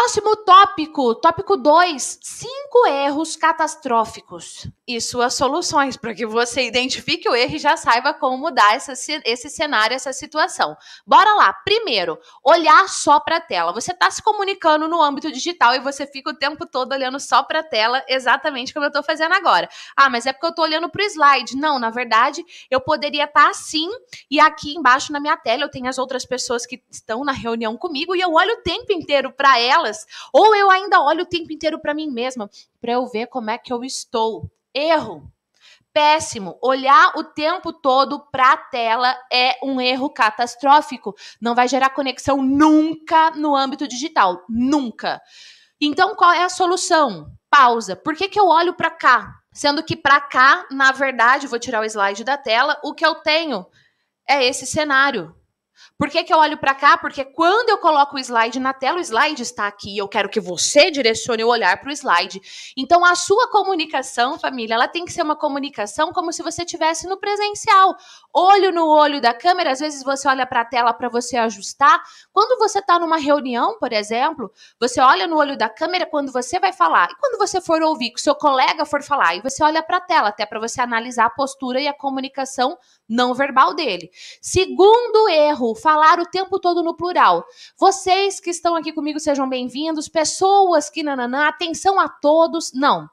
Próximo tópico, tópico 2, cinco erros catastróficos e suas soluções, para que você identifique o erro e já saiba como mudar essa, esse cenário, essa situação. Bora lá. Primeiro, olhar só para a tela. Você está se comunicando no âmbito digital e você fica o tempo todo olhando só para a tela, exatamente como eu estou fazendo agora. Ah, mas é porque eu estou olhando para o slide. Não, na verdade, eu poderia estar tá assim e aqui embaixo na minha tela eu tenho as outras pessoas que estão na reunião comigo e eu olho o tempo inteiro para elas ou eu ainda olho o tempo inteiro para mim mesma, para eu ver como é que eu estou? Erro. Péssimo. Olhar o tempo todo para a tela é um erro catastrófico. Não vai gerar conexão nunca no âmbito digital, nunca. Então, qual é a solução? Pausa. Por que, que eu olho para cá? Sendo que para cá, na verdade, vou tirar o slide da tela, o que eu tenho é esse cenário. Por que, que eu olho para cá? Porque quando eu coloco o slide na tela, o slide está aqui. Eu quero que você direcione o olhar para o slide. Então, a sua comunicação, família, ela tem que ser uma comunicação como se você tivesse no presencial. Olho no olho da câmera, às vezes você olha para a tela para você ajustar. Quando você está numa reunião, por exemplo, você olha no olho da câmera quando você vai falar. E quando você for ouvir, que o seu colega for falar, e você olha para a tela até para você analisar a postura e a comunicação não verbal dele. Segundo erro, falar o tempo todo no plural. Vocês que estão aqui comigo sejam bem-vindos, pessoas que nananã, atenção a todos. Não.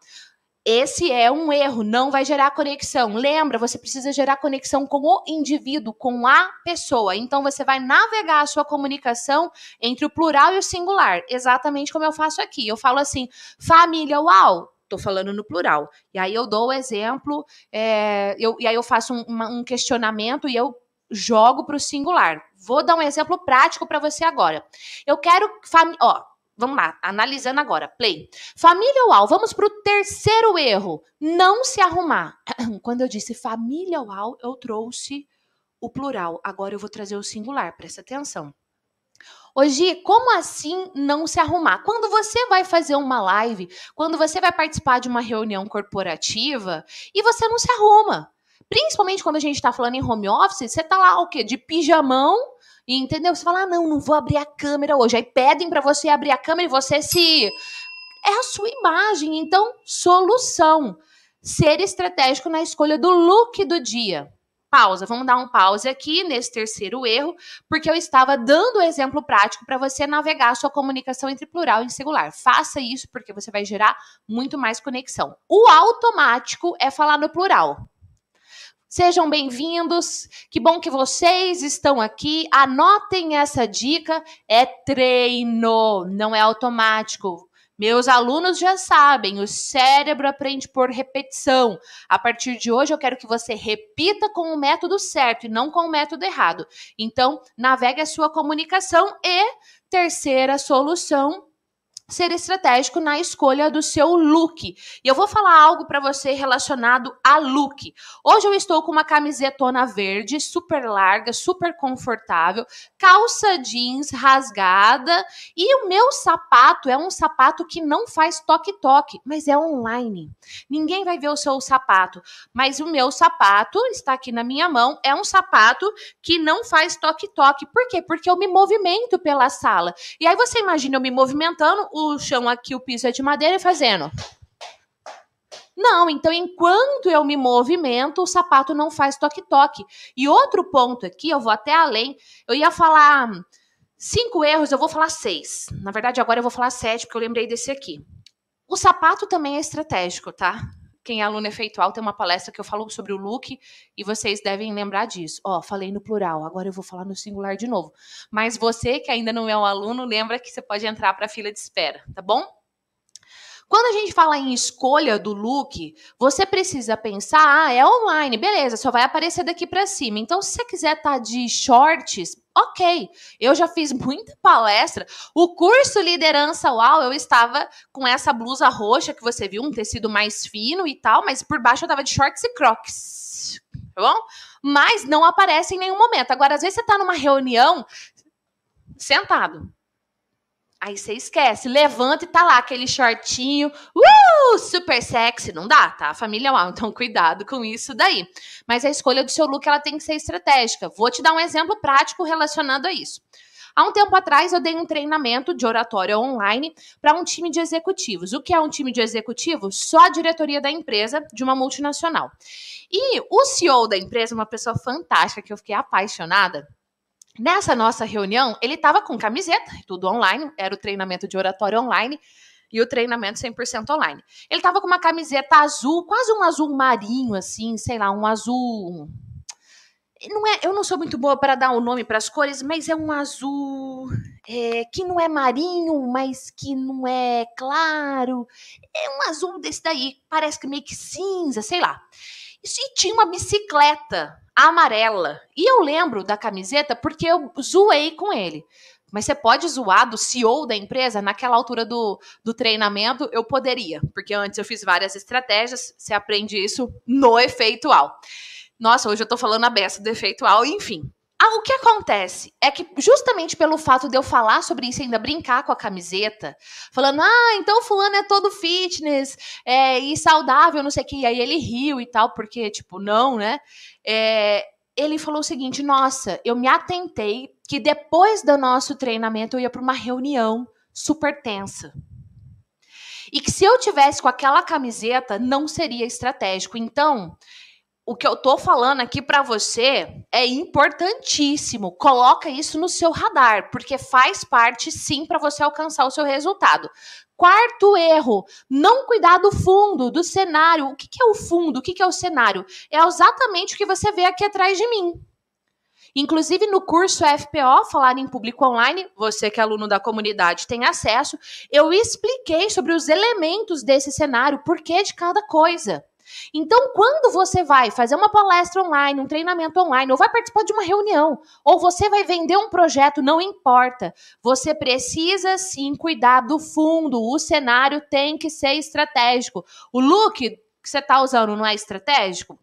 Esse é um erro, não vai gerar conexão. Lembra, você precisa gerar conexão com o indivíduo, com a pessoa. Então você vai navegar a sua comunicação entre o plural e o singular, exatamente como eu faço aqui. Eu falo assim: família, uau, Estou falando no plural. E aí eu dou o exemplo, é, eu, e aí eu faço um, uma, um questionamento e eu jogo para o singular. Vou dar um exemplo prático para você agora. Eu quero. Ó, vamos lá, analisando agora. Play. Família UAU, vamos para o terceiro erro: não se arrumar. Quando eu disse família UAU, eu trouxe o plural. Agora eu vou trazer o singular, presta atenção. Hoje, como assim não se arrumar? Quando você vai fazer uma live, quando você vai participar de uma reunião corporativa e você não se arruma. Principalmente quando a gente está falando em home office, você tá lá o quê? De pijamão, entendeu? Você fala: ah, "Não, não vou abrir a câmera hoje". Aí pedem para você abrir a câmera e você se é a sua imagem, então solução. Ser estratégico na escolha do look do dia pausa, vamos dar um pause aqui nesse terceiro erro, porque eu estava dando o um exemplo prático para você navegar a sua comunicação entre plural e singular. Faça isso porque você vai gerar muito mais conexão. O automático é falar no plural. Sejam bem-vindos. Que bom que vocês estão aqui. Anotem essa dica. É treino, não é automático. Meus alunos já sabem, o cérebro aprende por repetição. A partir de hoje, eu quero que você repita com o método certo e não com o método errado. Então, navegue a sua comunicação e terceira solução ser estratégico na escolha do seu look. E eu vou falar algo para você relacionado a look. Hoje eu estou com uma camisetona verde, super larga, super confortável, calça jeans rasgada e o meu sapato é um sapato que não faz toque-toque, mas é online. Ninguém vai ver o seu sapato, mas o meu sapato está aqui na minha mão, é um sapato que não faz toque-toque. Por quê? Porque eu me movimento pela sala. E aí você imagina eu me movimentando, o chão aqui, o piso é de madeira e fazendo. Não, então enquanto eu me movimento, o sapato não faz toque-toque. E outro ponto aqui, eu vou até além, eu ia falar cinco erros, eu vou falar seis. Na verdade, agora eu vou falar sete, porque eu lembrei desse aqui. O sapato também é estratégico, tá? Quem é aluno efeitual tem uma palestra que eu falo sobre o look e vocês devem lembrar disso. Ó, falei no plural, agora eu vou falar no singular de novo. Mas você que ainda não é um aluno, lembra que você pode entrar para a fila de espera, tá bom? Quando a gente fala em escolha do look, você precisa pensar, ah, é online, beleza, só vai aparecer daqui para cima. Então, se você quiser estar tá de shorts, Ok, eu já fiz muita palestra. O curso Liderança Uau, eu estava com essa blusa roxa que você viu, um tecido mais fino e tal, mas por baixo eu estava de shorts e crocs. Tá bom? Mas não aparece em nenhum momento. Agora, às vezes você está numa reunião sentado. Aí você esquece, levanta e tá lá aquele shortinho, uh, super sexy, não dá, tá? A família é uau, então cuidado com isso daí. Mas a escolha do seu look, ela tem que ser estratégica. Vou te dar um exemplo prático relacionado a isso. Há um tempo atrás, eu dei um treinamento de oratória online para um time de executivos. O que é um time de executivos? Só a diretoria da empresa de uma multinacional. E o CEO da empresa, uma pessoa fantástica que eu fiquei apaixonada, Nessa nossa reunião, ele estava com camiseta, tudo online, era o treinamento de oratório online e o treinamento 100% online. Ele estava com uma camiseta azul, quase um azul marinho, assim, sei lá, um azul. Não é, eu não sou muito boa para dar o um nome para as cores, mas é um azul é, que não é marinho, mas que não é claro. É um azul desse daí, parece que meio que cinza, sei lá e tinha uma bicicleta amarela. E eu lembro da camiseta porque eu zoei com ele. Mas você pode zoar do CEO da empresa? Naquela altura do, do treinamento, eu poderia, porque antes eu fiz várias estratégias, você aprende isso no efeitual. Nossa, hoje eu tô falando a beça do efeitual, enfim. Ah, o que acontece é que justamente pelo fato de eu falar sobre isso e ainda brincar com a camiseta, falando, ah, então fulano é todo fitness é, e saudável, não sei o que, e aí ele riu e tal, porque, tipo, não, né? É, ele falou o seguinte, nossa, eu me atentei que depois do nosso treinamento eu ia para uma reunião super tensa. E que se eu tivesse com aquela camiseta, não seria estratégico. Então, o que eu tô falando aqui para você é importantíssimo. Coloca isso no seu radar, porque faz parte sim para você alcançar o seu resultado. Quarto erro, não cuidar do fundo, do cenário. O que, que é o fundo? O que, que é o cenário? É exatamente o que você vê aqui atrás de mim. Inclusive, no curso FPO, Falar em Público Online, você que é aluno da comunidade tem acesso, eu expliquei sobre os elementos desse cenário, por que de cada coisa. Então, quando você vai fazer uma palestra online, um treinamento online, ou vai participar de uma reunião, ou você vai vender um projeto, não importa. Você precisa sim cuidar do fundo. O cenário tem que ser estratégico. O look que você está usando não é estratégico?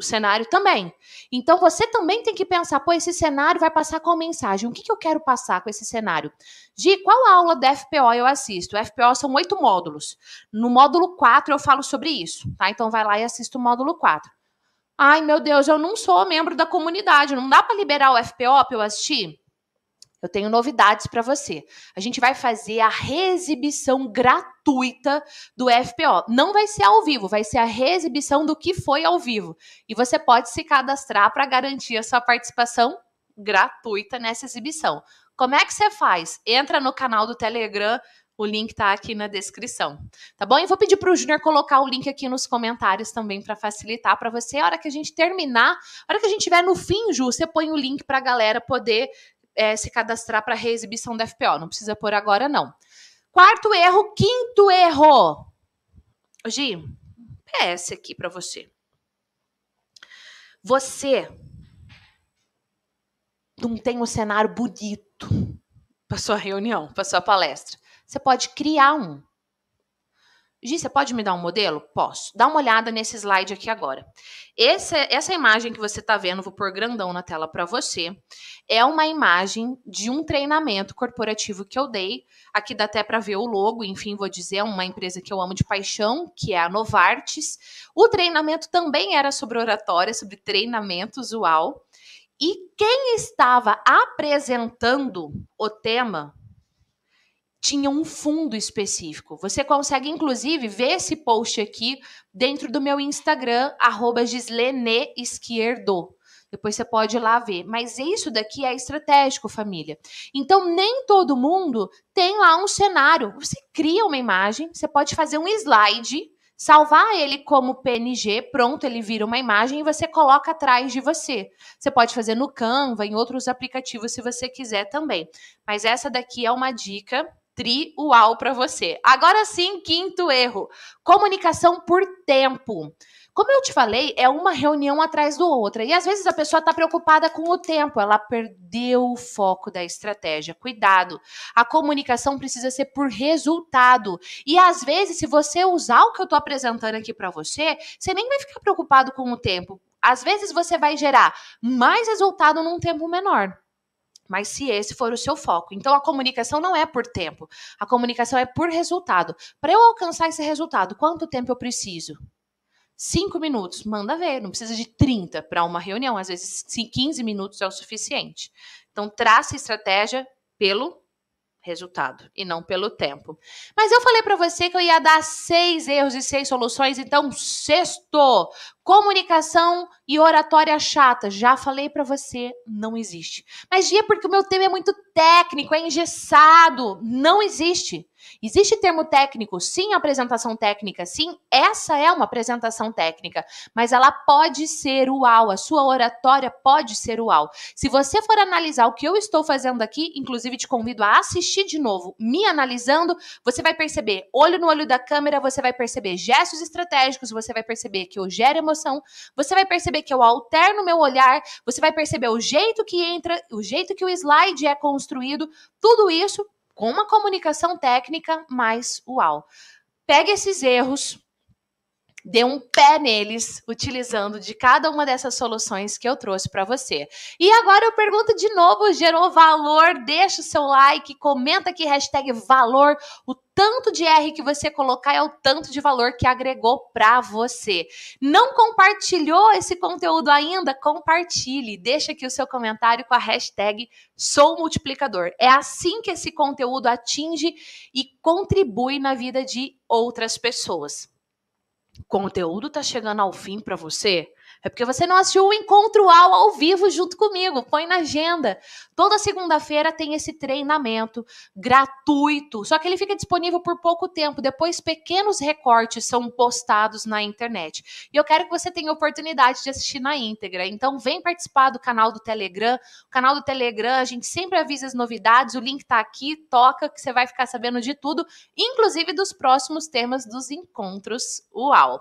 o cenário também. Então você também tem que pensar, pô, esse cenário vai passar qual mensagem? O que, que eu quero passar com esse cenário? De qual aula da FPO eu assisto? O FPO são oito módulos. No módulo 4 eu falo sobre isso, tá? Então vai lá e assista o módulo 4. Ai, meu Deus, eu não sou membro da comunidade, não dá para liberar o FPO para eu assistir? Eu tenho novidades para você. A gente vai fazer a reexibição gratuita do FPO. Não vai ser ao vivo, vai ser a reexibição do que foi ao vivo. E você pode se cadastrar para garantir a sua participação gratuita nessa exibição. Como é que você faz? Entra no canal do Telegram, o link está aqui na descrição, tá bom? E vou pedir para o Júnior colocar o link aqui nos comentários também para facilitar para você. A hora que a gente terminar, a hora que a gente tiver no fim, Ju, você põe o link para a galera poder é, se cadastrar para reexibição da FPO. Não precisa pôr agora, não. Quarto erro, quinto erro. Gi, PS aqui para você. Você não tem um cenário bonito para sua reunião, para sua palestra. Você pode criar um. Gi, você pode me dar um modelo? Posso. Dá uma olhada nesse slide aqui agora. Essa, essa imagem que você está vendo, vou pôr grandão na tela para você, é uma imagem de um treinamento corporativo que eu dei. Aqui dá até para ver o logo, enfim, vou dizer, é uma empresa que eu amo de paixão, que é a Novartis. O treinamento também era sobre oratória, sobre treinamento usual. E quem estava apresentando o tema tinha um fundo específico. Você consegue, inclusive, ver esse post aqui dentro do meu Instagram, arroba Esquerdo. Depois você pode ir lá ver. Mas isso daqui é estratégico, família. Então, nem todo mundo tem lá um cenário. Você cria uma imagem, você pode fazer um slide, salvar ele como PNG, pronto, ele vira uma imagem e você coloca atrás de você. Você pode fazer no Canva, em outros aplicativos, se você quiser também. Mas essa daqui é uma dica tri uau para você. Agora sim, quinto erro: comunicação por tempo. Como eu te falei, é uma reunião atrás do outra. E às vezes a pessoa está preocupada com o tempo, ela perdeu o foco da estratégia. Cuidado! A comunicação precisa ser por resultado. E às vezes, se você usar o que eu estou apresentando aqui para você, você nem vai ficar preocupado com o tempo. Às vezes você vai gerar mais resultado num tempo menor mas se esse for o seu foco. Então a comunicação não é por tempo, a comunicação é por resultado. Para eu alcançar esse resultado, quanto tempo eu preciso? Cinco minutos, manda ver, não precisa de 30 para uma reunião, às vezes 15 minutos é o suficiente. Então traça estratégia pelo resultado e não pelo tempo. Mas eu falei para você que eu ia dar seis erros e seis soluções, então sexto, comunicação e oratória chata. Já falei para você, não existe. Mas dia porque o meu tema é muito técnico, é engessado, não existe. Existe termo técnico, sim, apresentação técnica, sim, essa é uma apresentação técnica, mas ela pode ser uau, a sua oratória pode ser uau. Se você for analisar o que eu estou fazendo aqui, inclusive te convido a assistir de novo, me analisando, você vai perceber olho no olho da câmera, você vai perceber gestos estratégicos, você vai perceber que eu gero emoção, você vai perceber que eu alterno meu olhar, você vai perceber o jeito que entra, o jeito que o slide é construído construído, tudo isso com uma comunicação técnica mais uau. Pegue esses erros, dê um pé neles utilizando de cada uma dessas soluções que eu trouxe para você. E agora eu pergunto de novo, gerou valor? Deixa o seu like, comenta aqui hashtag valor, o tanto de R que você colocar é o tanto de valor que agregou para você. Não compartilhou esse conteúdo ainda? Compartilhe, deixa aqui o seu comentário com a hashtag sou multiplicador. É assim que esse conteúdo atinge e contribui na vida de outras pessoas conteúdo está chegando ao fim para você? É porque você não assistiu o encontro ao ao vivo junto comigo. Põe na agenda. Toda segunda-feira tem esse treinamento gratuito. Só que ele fica disponível por pouco tempo. Depois, pequenos recortes são postados na internet. E eu quero que você tenha oportunidade de assistir na íntegra. Então, vem participar do canal do Telegram. O canal do Telegram, a gente sempre avisa as novidades. O link tá aqui. Toca que você vai ficar sabendo de tudo, inclusive dos próximos temas dos encontros. Uau!